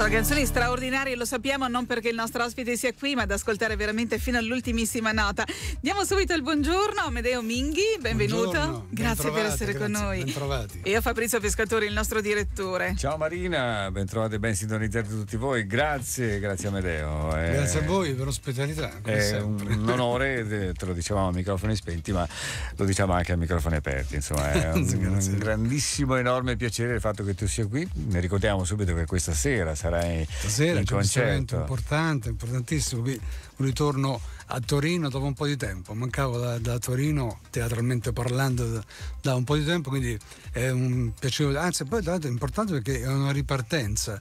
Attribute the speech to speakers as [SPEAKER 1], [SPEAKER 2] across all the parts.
[SPEAKER 1] sono canzoni straordinarie, lo sappiamo non perché il nostro ospite sia qui, ma ad ascoltare veramente fino all'ultimissima nota. Diamo subito il buongiorno a Medeo Minghi, benvenuto. Buongiorno, grazie per essere grazie, con noi. Bentrovati. E a Fabrizio Pescatore, il nostro
[SPEAKER 2] direttore. Ciao Marina, bentrovati e ben sintonizzati tutti voi. Grazie, grazie a Medeo. È, eh. grazie a
[SPEAKER 3] voi per l'ospitalità. È sempre. un
[SPEAKER 2] onore, eh, te lo dicevamo a microfoni spenti, ma lo diciamo anche a microfoni aperti. Insomma, è un, un grandissimo, enorme piacere il fatto che tu sia qui. Ne ricordiamo subito che questa sera sarà sarai Stasera, in concerto. Un
[SPEAKER 3] importante, importantissimo. Un ritorno a Torino dopo un po' di tempo. Mancavo da, da Torino, teatralmente parlando, da, da, un po' di tempo, quindi è un piacevole. Anzi, poi è importante perché è una ripartenza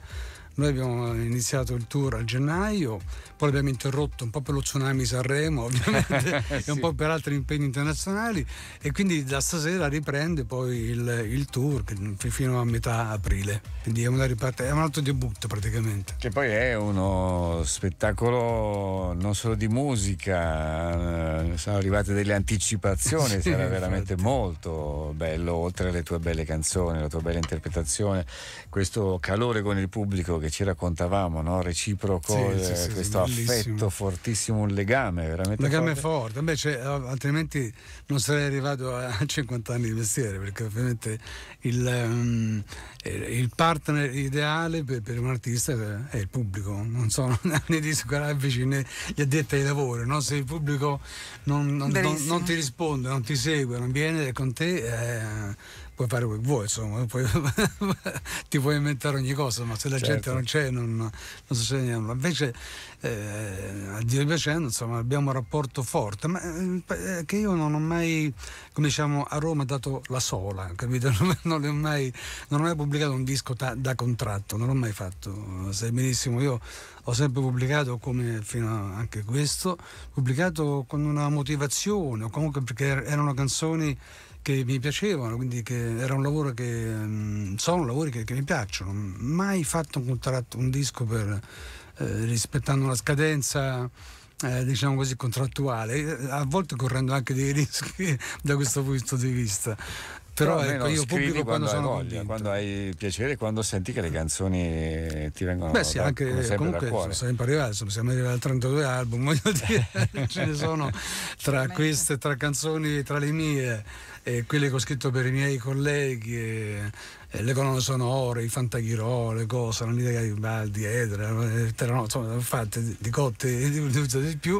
[SPEAKER 3] noi abbiamo iniziato il tour a gennaio, poi l'abbiamo interrotto un po' per lo tsunami Sanremo, ovviamente, eh, sì. e un po' per altri impegni internazionali e quindi da stasera riprende poi il, il tour fino a metà aprile. Quindi è, una riparte- è un altro debutto praticamente.
[SPEAKER 2] Che poi è uno spettacolo non solo di musica, eh, sono arrivate delle anticipazioni, sì, sarà veramente infatti. molto bello, oltre alle tue belle canzoni, la tua bella interpretazione, questo calore con il pubblico che che ci raccontavamo, no? reciproco, sì, eh, sì, questo bellissimo. affetto fortissimo, un legame veramente. Un legame
[SPEAKER 3] forte, forte. Cioè, altrimenti non sarei arrivato a 50 anni di mestiere, perché ovviamente il, um, il partner ideale per, per, un artista è il pubblico, non sono né i discografici né gli addetti ai lavori, no? se il pubblico non, non, non, non, ti risponde, non ti segue, non viene con te... Eh, puoi fare quello che vuoi, insomma, puoi, ti puoi inventare ogni cosa, ma se la certo. gente non c'è non, non succede niente. Invece, eh, a Dio piacendo, insomma, abbiamo un rapporto forte, ma eh, eh che io non ho mai, come diciamo, a Roma dato la sola, capito? Non, non, ho, mai, non ho, mai, pubblicato un disco ta, da contratto, non l'ho mai fatto, sai benissimo, io ho sempre pubblicato come fino a anche questo, pubblicato con una motivazione o comunque perché er-, erano canzoni che mi piacevano, quindi che era un lavoro che mm, sono lavori che, che mi piacciono. Mai fatto un contratto, un disco per eh, rispettando una scadenza. Eh, diciamo così contrattuale, eh, a volte correndo anche dei rischi da questo punto di vista. Però, però ecco, io pubblico quando, quando sono voglia,
[SPEAKER 2] convinto. quando hai piacere, quando senti che le canzoni ti vengono Beh, sì, da, anche sempre comunque sono
[SPEAKER 3] sempre arrivati, sono, siamo arrivati al 32 album, voglio dire, ce ne sono tra queste, tra canzoni, tra le mie e quelle che ho scritto per i miei colleghi. E, e le colonne sonore, i fantaghirò, le cose, la Nida Garibaldi, Edra, Terranò, insomma, fatte di cotte e di, di, di più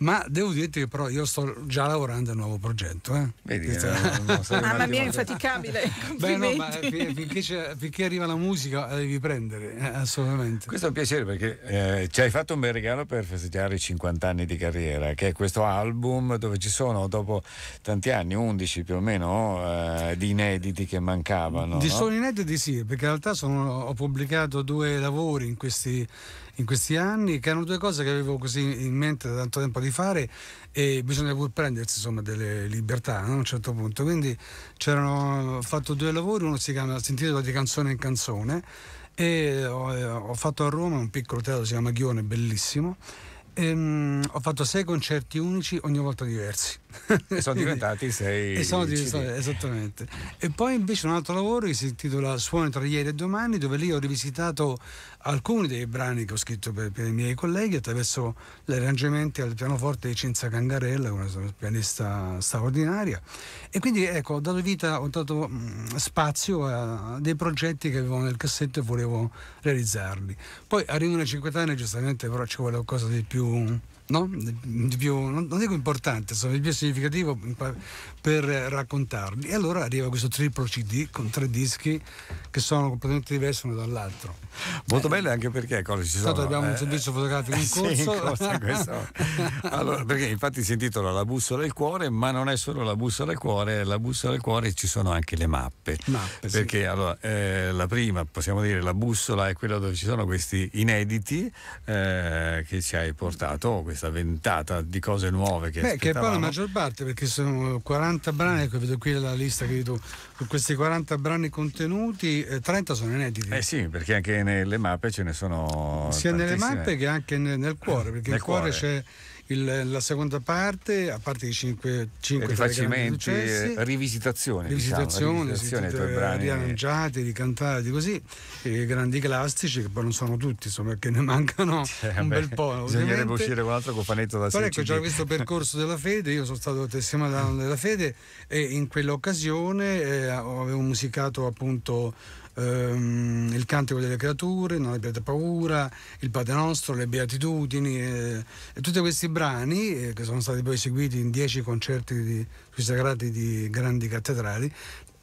[SPEAKER 3] ma devo dirti che però io sto già lavorando al nuovo progetto. Eh? Vedi, eh, Mamma mia,
[SPEAKER 1] infaticabile. Beh, no, ma, finché,
[SPEAKER 3] finché, arriva la musica la devi prendere, eh, assolutamente. Questo è un piacere perché
[SPEAKER 2] eh, ci hai fatto un bel regalo per festeggiare i 50 anni di carriera, che è questo album dove ci sono dopo tanti anni, 11 più o meno, eh, di inediti che mancavano. Di no? sono
[SPEAKER 3] inediti sì, perché in realtà sono, ho pubblicato due lavori in questi in questi anni, che erano due cose che avevo così in mente da tanto tempo di fare e bisogna pur prendersi insomma, delle libertà no? a un certo punto. Quindi c'erano, ho fatto due lavori, uno si, chiama, si intitola di canzone in canzone e ho, ho fatto a Roma un piccolo teatro, si chiama Ghione, bellissimo. E, um, ho fatto sei concerti unici, ogni volta diversi.
[SPEAKER 2] e sono diventati sei. E sono diventati,
[SPEAKER 3] esattamente. E poi invece un altro lavoro che si intitola Suoni tra ieri e domani, dove lì ho rivisitato alcuni dei brani che ho scritto per, per i miei colleghi attraverso gli arrangiamenti al pianoforte di Cinzia Cangarella, una pianista straordinaria. E quindi ecco, ho dato vita, ho dato mm, spazio a, dei progetti che avevo nel cassetto e volevo realizzarli. Poi arrivo alle 50 anni, giustamente, però ci vuole qualcosa di più no? di più, non, dico importante, insomma, di più significativo per raccontarli. E allora arriva questo triplo CD con tre dischi che sono completamente diversi l'uno dall'altro.
[SPEAKER 2] Molto eh, bello anche perché cosa ci sono? abbiamo eh, un servizio fotografico in corso. Sì, in corso,
[SPEAKER 3] in
[SPEAKER 2] allora, perché infatti si intitola La bussola del cuore, ma non è solo la bussola del cuore, la bussola del cuore ci sono anche le mappe. mappe perché sì. allora, eh, la prima, possiamo dire, la bussola è quella dove ci sono questi inediti eh, che ci hai portato, questi questa ventata di cose nuove che Beh, che poi la maggior
[SPEAKER 3] parte, perché sono 40 brani, ecco, vedo qui la lista che vedo, su questi 40 brani contenuti, eh, 30 sono inediti.
[SPEAKER 2] Eh sì, perché anche nelle mappe ce ne sono Sia tantissime. nelle mappe
[SPEAKER 3] che anche nel, nel cuore, eh, perché nel, nel cuore, cuore c'è il, la seconda parte, a parte i cinque rifacimenti, eh,
[SPEAKER 2] rivisitazione, diciamo, rivisitazione, diciamo, brani riarrangiati,
[SPEAKER 3] ricantati, così, i grandi classici che poi non sono tutti, insomma, che ne mancano cioè, un beh, bel po'. Bisognerebbe uscire
[SPEAKER 2] con un altro cofanetto da Però ecco, c'era questo
[SPEAKER 3] percorso della fede, io sono stato testimone della fede e in quell'occasione eh, avevo musicato appunto ehm, il cantico delle creature, Non abbiate paura, il Padre Nostro, le Beatitudini eh, e tutti questi brani eh, che sono stati poi eseguiti in dieci concerti di, sui sagrati di grandi cattedrali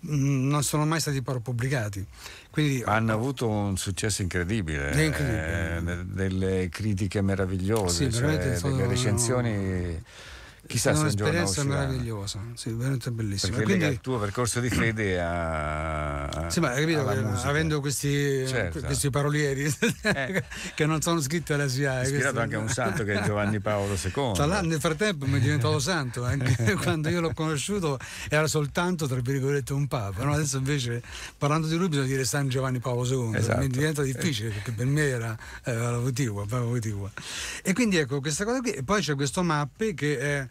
[SPEAKER 3] mm, non sono mai stati però pubblicati.
[SPEAKER 2] Quindi, eh, hanno avuto un successo incredibile, incredibile. Eh, delle critiche meravigliose, sì, cioè, delle recensioni... no
[SPEAKER 3] Chissà è se un'esperienza un meravigliosa, sì, veramente bellissima. Perché quindi, il tuo percorso di fede a. Sì, ma hai capito, avendo questi, certo. questi parolieri eh. che non sono scritti alla È eh, Ispirato questo... anche a un santo che è Giovanni Paolo II. Tra nel frattempo mi è diventato santo, anche quando io l'ho conosciuto era soltanto, tra virgolette, un papa. No, adesso invece, parlando di lui, bisogna dire San Giovanni Paolo II. Esatto. Mi diventa difficile, perché per me era eh, la votiva, E quindi ecco, questa cosa qui. E poi c'è questo mappe che è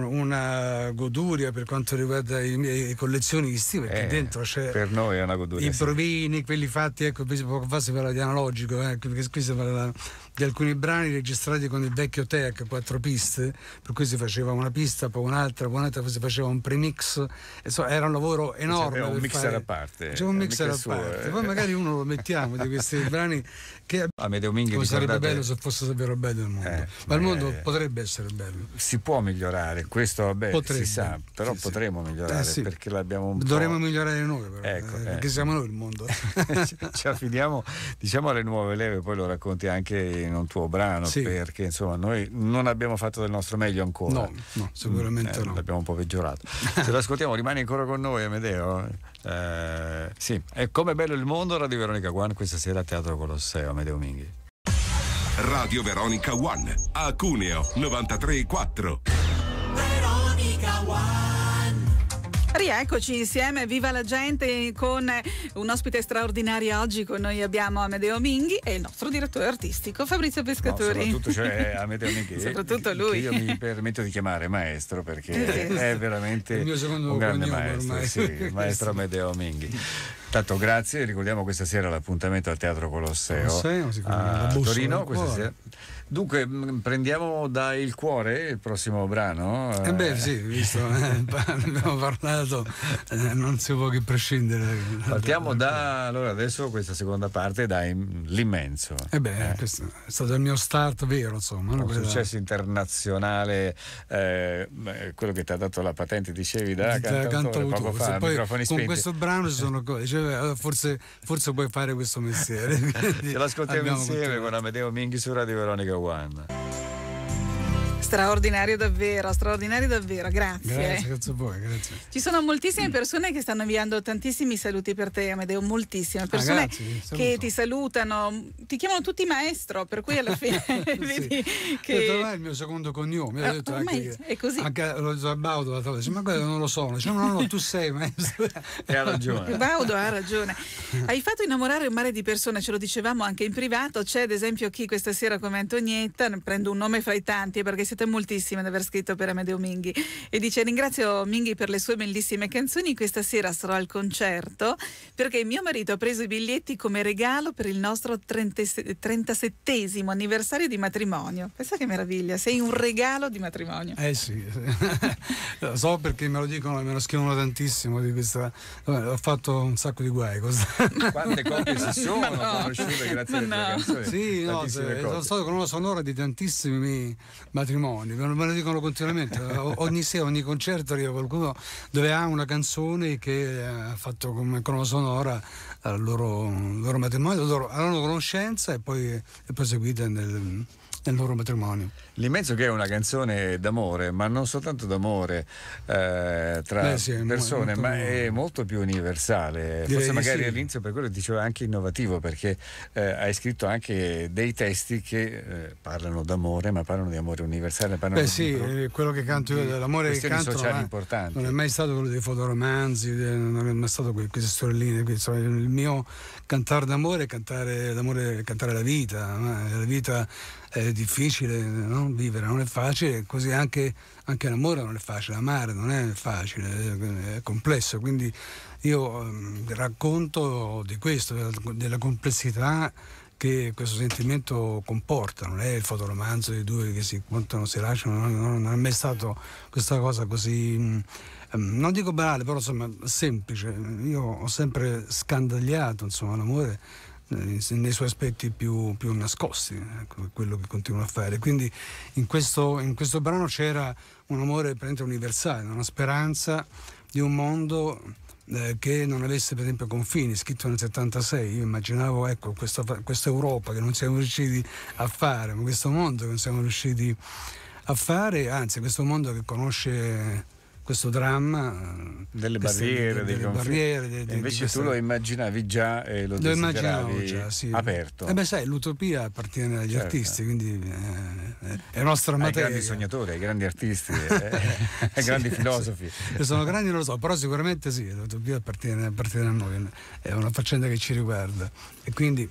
[SPEAKER 3] una goduria per quanto riguarda i miei collezionisti, perché eh, dentro c'è
[SPEAKER 2] per noi è una goduria, i provini,
[SPEAKER 3] sì. quelli fatti, ecco, poco fa si parla di analogico, eh, perché qui si parla di alcuni brani registrati con il vecchio Tech, quattro piste, per cui si faceva una pista, poi un'altra, poi un'altra, poi si faceva un premix, insomma era un lavoro enorme. C'era un mixer fare. a parte. C'era cioè, un mixer a parte, eh. poi magari uno lo mettiamo di questi brani che Amedeo Minghi sarebbe bello se fosse davvero bello il mondo, eh, ma il mondo potrebbe essere bello.
[SPEAKER 2] Si può migliorare questo vabbè, Potrebbe. si sa, però sì, potremo sì. migliorare eh, sì. perché l'abbiamo un Dovremmo
[SPEAKER 3] migliorare noi, però,
[SPEAKER 2] ecco, eh, eh. perché siamo noi il mondo. Ci affidiamo diciamo alle nuove leve, poi lo racconti anche in un tuo brano, perché insomma noi non abbiamo fatto del nostro meglio ancora. No, no sicuramente mm, eh, no. L'abbiamo un po' peggiorato. Se lo ascoltiamo rimani ancora con noi Amedeo. Eh, sì, è come bello il mondo, Radio Veronica One, questa sera a Teatro Colosseo, Amedeo Minghi. Radio Veronica One a Cuneo 934.
[SPEAKER 1] Rieccoci insieme, viva la gente con un ospite straordinario oggi con noi abbiamo Amedeo Minghi e il nostro direttore artistico Fabrizio Pescatori. No, soprattutto
[SPEAKER 2] cioè, Amedeo Minghi. soprattutto lui. io mi permetto di chiamare maestro perché è veramente il mio
[SPEAKER 3] un grande maestro, sì, maestro
[SPEAKER 2] Amedeo Minghi. Tanto grazie, ricordiamo questa sera l'appuntamento al Teatro Colosseo, Colosseo a Torino. Dunque, mm, prendiamo dal cuore il prossimo brano. Eh beh, eh. sì, visto eh,
[SPEAKER 3] abbiamo parlato, eh, non si può che prescindere. Partiamo
[SPEAKER 2] da eh. allora adesso questa seconda parte dall'immenso. Eh beh, eh.
[SPEAKER 3] questo è stato il mio start vero, insomma. Un successo
[SPEAKER 2] internazionale, eh, quello che ti ha dato la patente, dicevi da, da cantautore, cantautore. poco fa, poi, Con questo
[SPEAKER 3] brano ci sono cioè, eh, forse, forse, puoi fare questo mestiere. Ce l'ascoltiamo insieme
[SPEAKER 2] continuato. con Amedeo Minghi su Radio Veronica One.
[SPEAKER 1] Straordinario davvero, straordinario davvero, grazie. Grazie,
[SPEAKER 2] grazie a voi, grazie.
[SPEAKER 1] Ci sono moltissime persone che stanno inviando tantissimi saluti per te, Amedeo, moltissime ah, persone ah, grazie, che ti salutano, ti chiamano tutti maestro, per cui alla fine vedi sì. che... Detto, è
[SPEAKER 3] il mio secondo cognome, ho ah, detto anche, è così. anche lo detto Baudo la tavola, ma quello non lo sono, cioè, no, no, tu sei maestro. e ha ragione.
[SPEAKER 1] Baudo ha ragione. Hai fatto innamorare un mare di persone, ce lo dicevamo anche in privato, c'è ad esempio chi questa sera come Antonietta, prendo un nome fra i tanti perché si siete moltissime ad aver scritto per Amedeo Minghi. E dice: Ringrazio Minghi per le sue bellissime canzoni. Questa sera sarò al concerto perché mio marito ha preso i biglietti come regalo per il nostro 37 anniversario di matrimonio. Pensa che meraviglia, sei un regalo di matrimonio. Eh
[SPEAKER 3] sì, lo so perché me lo dicono, me lo scrivono tantissimo di questa. Ho fatto un sacco di guai. Quante copie si sono no. conosciute grazie Ma alle no. canzoni? Sì, no, sono sonora di tantissimi matrimoni matrimonio, me lo dicono continuamente. ogni sera, ogni concerto arriva qualcuno dove ha una canzone che eh, ha fatto come colonna sonora eh, il loro, loro, matrimonio, la loro, la loro conoscenza e poi è proseguita nel, nel loro matrimonio.
[SPEAKER 2] L'immenso che è una canzone d'amore, ma non soltanto d'amore eh, tra Beh, sì, persone, ma è molto più universale. Direi Forse magari sì. all'inizio per quello dicevo anche innovativo, perché eh, hai scritto anche dei testi che eh, parlano d'amore, ma parlano di amore universale. Beh sì, pro...
[SPEAKER 3] Eh, quello che canto io, l'amore che canto sociali eh, importanti. non è mai stato quello dei fotoromanzi, eh, non è mai stato queste sorelline. il mio cantare d'amore è cantare, d'amore, cantare la vita, la vita è difficile no? vivere, non è facile, così anche, anche, l'amore non è facile, amare non è facile, è complesso, quindi io ehm, racconto di questo, della complessità che questo sentimento comporta, non è il fotoromanzo di due che si incontrano, si lasciano, non, è mai stato questa cosa così, mm, ehm, non dico banale, però insomma semplice, io ho sempre scandagliato insomma, l'amore eh, nei suoi aspetti più, più nascosti, ecco, quello che continua a fare. Quindi in questo, in questo brano c'era un amore praticamente universale, una speranza di un mondo eh, che non avesse per esempio confini, scritto nel 76, io immaginavo ecco, questa, questa Europa che non siamo riusciti a fare, ma questo mondo che non siamo riusciti a fare, anzi questo mondo che conosce questo dramma eh, delle barriere, delle barriere de, de, invece questa... tu
[SPEAKER 2] lo immaginavi già e lo, lo immaginavo già, sì. aperto e eh beh
[SPEAKER 3] sai l'utopia appartiene agli certo. artisti quindi eh, è nostra materia ai grandi
[SPEAKER 2] sognatori ai grandi artisti eh, eh, ai sì, grandi filosofi sì. sono
[SPEAKER 3] grandi non lo so però sicuramente sì l'utopia appartiene, appartiene a noi è una faccenda che ci riguarda e quindi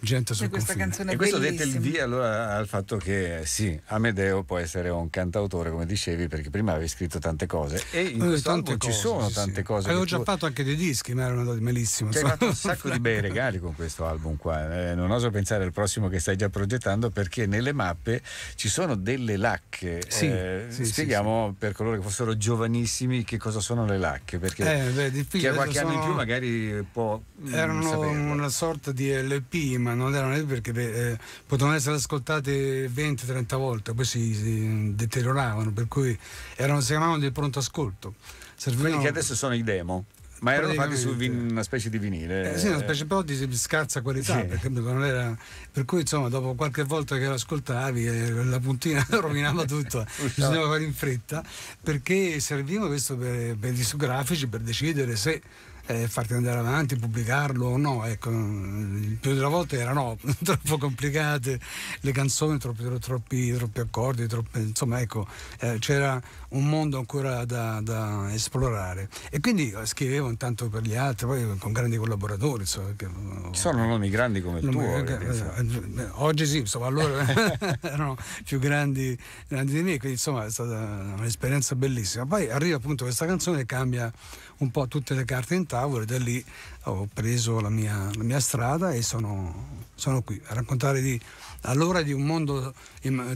[SPEAKER 3] Gente sul questa canzone e questo dette il
[SPEAKER 2] via allora al fatto che sì, Amedeo può essere un cantautore come dicevi perché prima avevi scritto tante cose e in no, questo album cose, ci sono sì, tante sì. cose avevo già tu...
[SPEAKER 3] fatto anche dei dischi ma erano andati malissimo hai fatto un
[SPEAKER 2] sacco di bei regali con questo album qua eh, non oso pensare al prossimo che stai già progettando perché nelle mappe ci sono delle lacche sì, eh, spieghiamo per coloro che fossero giovanissimi che cosa sono le lacche perché eh, beh, chi ha qualche sono... anno in più magari può mm, erano
[SPEAKER 3] una sorta di LP ma non erano perché eh, potevano essere ascoltate 20-30 volte, poi si, si, deterioravano, per cui erano, si chiamavano del pronto ascolto. Servivano... Quelli che adesso
[SPEAKER 2] sono i demo.
[SPEAKER 3] Ma erano fatti su
[SPEAKER 2] vin- una specie di vinile? Eh, sì, una specie
[SPEAKER 3] però di scarsa qualità, sì. perché non era... per cui insomma dopo qualche volta che lo ascoltavi eh, la puntina rovinava tutto, bisognava fare in fretta, perché serviva questo per, per i discografici per decidere se eh, farti andare avanti, pubblicarlo o no. Ecco, il più delle volte erano troppo complicate le canzoni, troppi, troppi, troppi accordi, troppi, insomma ecco, eh, c'era un mondo ancora da, da, esplorare. E quindi eh, scrivevo intanto per gli altri, poi con grandi collaboratori. Insomma, che, eh,
[SPEAKER 2] Ci sono nomi grandi come il tuo. Che, eh,
[SPEAKER 3] eh, oggi sì, insomma, allora erano più grandi, grandi di me, quindi insomma è stata un'esperienza bellissima. Poi arriva appunto questa canzone e cambia un po' tutte le carte in tavola e da lì ho preso la mia, la mia strada e sono, sono, qui a raccontare di, allora di un mondo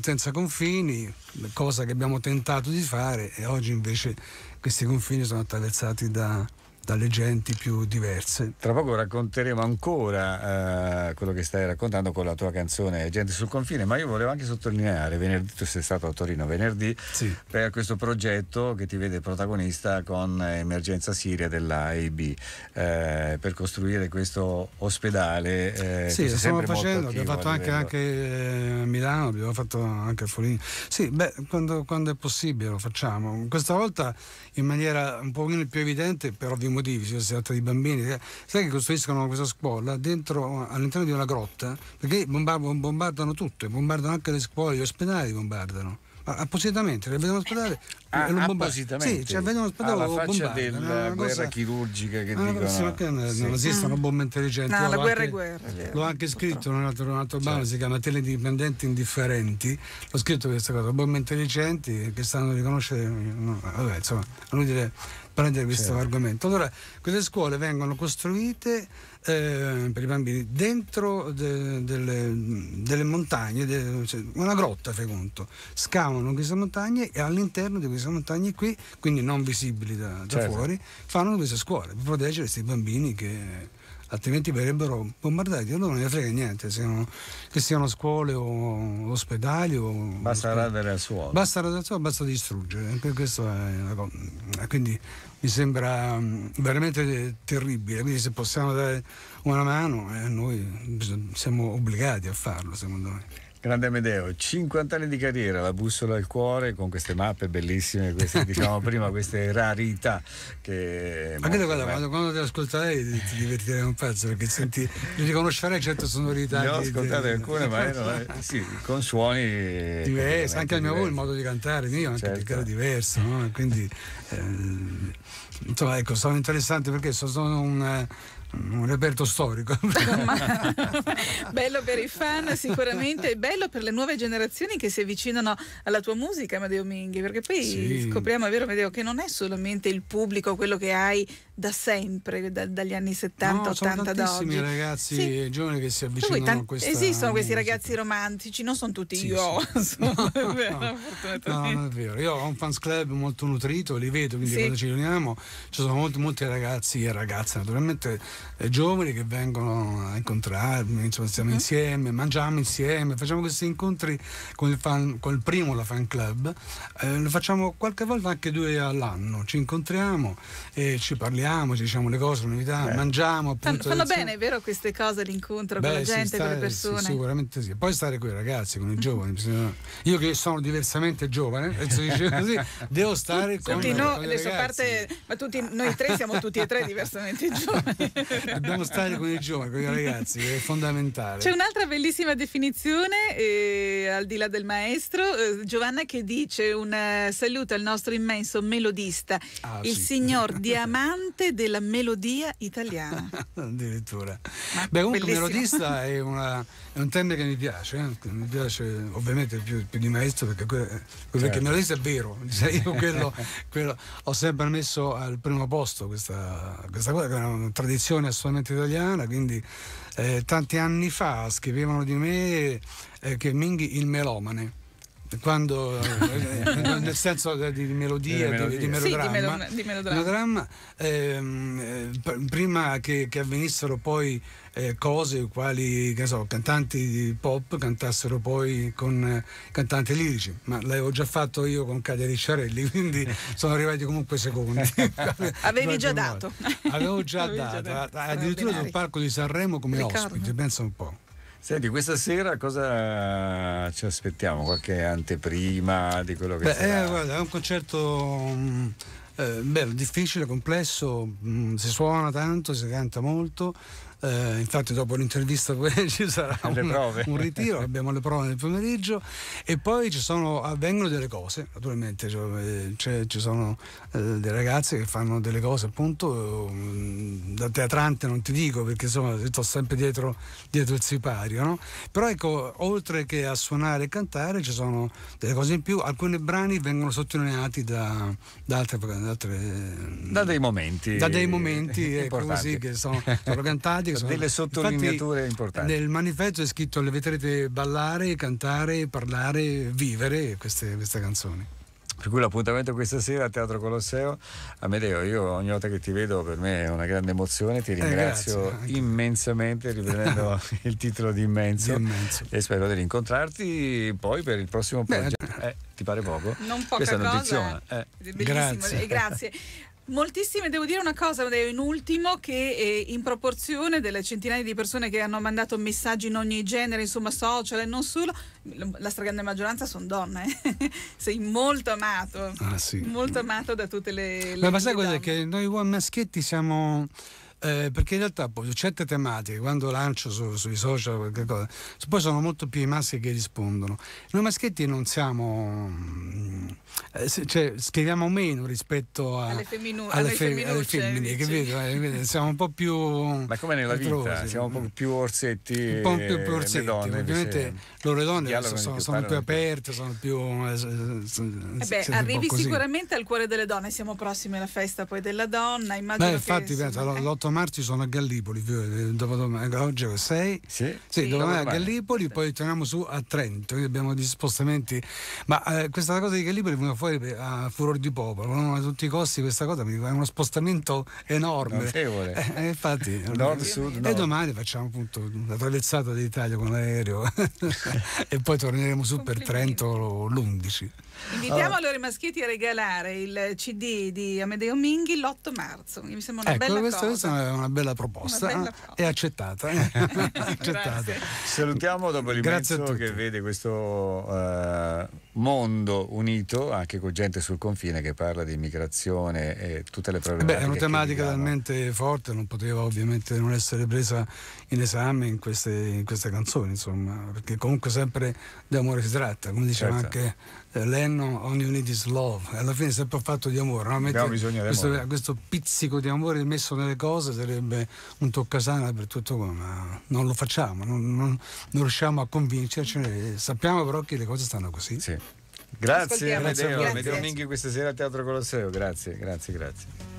[SPEAKER 3] senza confini, cosa che abbiamo tentato di fare e oggi invece questi confini sono attraversati da, dalle genti più diverse.
[SPEAKER 2] Tra poco racconteremo ancora eh, quello che stai raccontando con la tua canzone Gente sul confine, ma io volevo anche sottolineare, venerdì tu sei stato a Torino venerdì, sì. per questo progetto che ti vede protagonista con Emergenza Siria dell'AIB, eh, per costruire questo ospedale. Eh, sì, lo stiamo facendo, abbiamo fatto anche, anche,
[SPEAKER 3] eh, a Milano, abbiamo fatto anche a Forino. Sì, beh, quando, quando è possibile lo facciamo. Questa volta in maniera un pochino più evidente, per ovvi motivi, se si tratta di bambini, eh, sai che costruiscono questa scuola dentro, all'interno di una grotta, perché bombardano tutto, bombardano anche le scuole, gli ospedali bombardano appositamente, le cioè, vedono ospedale eh, ah, appositamente sì, cioè vedono ospedale alla faccia della guerra cosa...
[SPEAKER 2] chirurgica che no, dicono sì, non, sì. non esistono bombe
[SPEAKER 3] intelligenti no, la guerra anche, è guerra l'ho anche scritto in un altro, un altro certo. bando si chiama Tele Teledipendenti Indifferenti ho scritto questa cosa, bombe intelligenti che stanno a riconoscere no, vabbè insomma dire prendere questo certo. argomento. Allora, queste scuole vengono costruite eh, per i bambini dentro de, delle, delle, montagne, de, cioè una grotta, fai conto. Scavano queste montagne e all'interno di queste montagne qui, quindi non visibili da, da certo. fuori, fanno queste scuole per proteggere questi bambini che altrimenti verrebbero bombardati. Allora non ne frega niente, siano, che siano scuole o ospedali. O, basta
[SPEAKER 2] radere al suolo.
[SPEAKER 3] Basta radere al suolo, basta distruggere. Quindi mi sembra mm, veramente eh, terribile. Quindi se possiamo dare una mano, eh, noi siamo obbligati a farlo, secondo me.
[SPEAKER 2] Grande Amedeo, 50 anni di carriera, la bussola al cuore con queste mappe bellissime, queste, diciamo prima, queste rarità. Che Ma credo guarda, quando,
[SPEAKER 3] quando ti ascolterai ti, ti divertirai un pezzo perché senti, riconoscerai certe sonorità. Ne ho ascoltate di, alcune, ma erano,
[SPEAKER 2] sì, con suoni diversi, anche al mio il
[SPEAKER 3] modo di cantare, mio anche certo. perché era diverso, no? quindi eh, insomma ecco, sono interessante perché sono un un reperto storico. bello per
[SPEAKER 1] i fan sicuramente, e bello per le nuove generazioni che si avvicinano alla tua musica, Amadeo Minghi, perché poi sì. scopriamo, è vero Amadeo, che non è solamente il pubblico quello che hai da sempre, da, dagli anni 70, no, 80 da oggi. Sono ragazzi sì.
[SPEAKER 3] giovani che si avvicinano a questa Esistono musica.
[SPEAKER 1] questi ragazzi romantici, non sono tutti sì, io. Sì. Sono, no, è vero,
[SPEAKER 3] no, non è vero. Io ho un fans club molto nutrito, li vedo, quindi quando ci riuniamo ci sono molti, molti ragazzi e ragazze, naturalmente eh, giovani che vengono a incontrarmi, insomma, stiamo mm. insieme, mangiamo insieme, facciamo questi incontri con il, fan, con il primo, la fan club, eh, lo facciamo qualche volta anche due all'anno, ci incontriamo e ci parliamo sentiamo, ci diciamo le cose, l'unità, Beh. mangiamo. Appunto, fanno, fanno bene,
[SPEAKER 1] è vero, queste cose, l'incontro Beh, con la gente, sta, con le persone? Sì,
[SPEAKER 3] sicuramente sì. Poi stare con i ragazzi, con i giovani. Io che sono diversamente giovane, così, devo stare tutti con, no, con i parte,
[SPEAKER 1] ma tutti, noi tre siamo tutti e tre diversamente
[SPEAKER 3] giovani. Dobbiamo stare con i giovani, con i ragazzi, che è fondamentale. C'è
[SPEAKER 1] un'altra bellissima definizione, eh, al di là del maestro, eh, Giovanna che dice un eh, saluto al nostro immenso melodista, ah, il sì. signor Diamante parte della melodia italiana.
[SPEAKER 3] Addirittura. Ma Beh, comunque bellissimo. melodista è, una, è, un termine che mi piace, eh? mi piace ovviamente più, più di maestro perché, perché certo. melodista è vero, cioè, io quello, quello, ho sempre messo al primo posto questa, questa cosa che è una tradizione assolutamente italiana, quindi eh, tanti anni fa scrivevano di me eh, che Minghi il melomane quando, eh, nel senso di, melodia, di, di, melodramma, sì, di melodramma. melodramma ehm, eh, prima che, che, avvenissero poi eh, cose quali so, cantanti di pop cantassero poi con eh, cantanti lirici, ma l'avevo già fatto io con Cadia Ricciarelli, quindi sono arrivati comunque secondi. Avevi già dato. Avevo già dato, addirittura sul palco di Sanremo come Riccardo. ospite, pensa un po'. Senti,
[SPEAKER 2] questa sera cosa ci aspettiamo? Qualche anteprima di quello che Beh, sarà?
[SPEAKER 3] Eh, guarda, è un concerto mm, eh, beh, difficile, complesso, mm, si suona tanto, si canta molto. Eh, infatti dopo l'intervista ci sarà un, un, ritiro, abbiamo le prove nel pomeriggio e poi sono, avvengono delle cose, naturalmente cioè, eh, ci sono eh, dei ragazzi che fanno delle cose appunto mm, da teatrante non ti dico perché insomma sto sempre dietro, dietro il sipario, no? però ecco oltre che a suonare e cantare ci sono delle cose in più, alcuni brani vengono sottolineati da, da altre persone da, mm,
[SPEAKER 2] da dei momenti. Da dei momenti così che sono,
[SPEAKER 3] sono cantati. Che sono, delle sottolineature infatti, importanti. Nel manifesto è scritto le vedrete ballare, cantare, parlare, vivere queste, queste canzoni.
[SPEAKER 2] Per cui l'appuntamento questa sera al Teatro Colosseo. Amedeo, io ogni volta che ti vedo per me è una grande emozione, ti eh, ringrazio eh, immensamente, riprendendo il titolo di immenso, di immenso, e spero di rincontrarti poi per il prossimo progetto. Eh, ti pare poco? Non poca Questa cosa. È eh. eh. Grazie. grazie.
[SPEAKER 1] Moltissime, devo dire una cosa in ultimo, che eh, in proporzione delle centinaia di persone che hanno mandato messaggi in ogni genere, insomma social e non solo, la stragrande maggioranza sono donne. Eh. Sei molto amato. Ah, sì. Molto amato da tutte le... le ma
[SPEAKER 3] sai cos'è? Che noi uomini maschietti siamo eh, perché in realtà poi su certe tematiche, quando lancio su, sui social qualche cosa, poi sono molto più i maschi che rispondono. Noi maschietti non siamo, mm, eh, cioè, scriviamo meno rispetto a, alle, femminu- alle, alle femmine, capito? Eh, siamo un po' più... Ma come nella vita, siamo
[SPEAKER 2] un po' più orsetti. Un po' più, più orsetti, donne, ovviamente loro donne sono, sono più aperte,
[SPEAKER 3] sono più... Eh, eh beh, arrivi sicuramente
[SPEAKER 1] al cuore delle donne, siamo prossimi alla festa poi della donna, immagino... Beh, infatti,
[SPEAKER 3] l'8 8 marzo sono a Gallipoli, eh, eh, oggi è 6. Sì, sì, sì domani a Gallipoli, sì. poi torniamo su a Trento, quindi abbiamo degli spostamenti. Ma eh, questa cosa di Gallipoli è fuori eh, a furor di popolo, no? a tutti i costi questa cosa mi dico, è uno spostamento enorme. Eh, infatti, nord, sud, nord. E domani facciamo appunto una traversata d'Italia con l'aereo e poi torneremo su per Trento l'11. Invitiamo
[SPEAKER 2] allora
[SPEAKER 1] i maschietti a regalare il CD di Amedeo Minghi l'8 marzo. Mi sembra una ecco, bella questa, cosa.
[SPEAKER 3] Questa una, bella proposta una e eh, accettata. Eh. accettata. Salutiamo dopo l'immenso che
[SPEAKER 2] vede questo... Uh, mondo unito anche con gente sul confine che parla di immigrazione e tutte le eh problematiche. Beh, è una tematica
[SPEAKER 3] talmente forte, non poteva ovviamente non essere presa in esame in queste, in queste canzoni, insomma, perché comunque sempre di amore si tratta, come diceva certo. anche eh, Lennon, Only You Need Is Love, alla fine è sempre fatto di amore, no? Metti bisogno questo, questo pizzico di amore messo nelle cose sarebbe un toccasana per tutto, ma non lo facciamo, non, non, non riusciamo a convincerci, sappiamo però che le cose stanno così. Sì. Grazie, Amedeo. Amedeo
[SPEAKER 2] Minghi questa sera a Teatro Colosseo. Grazie, grazie, grazie.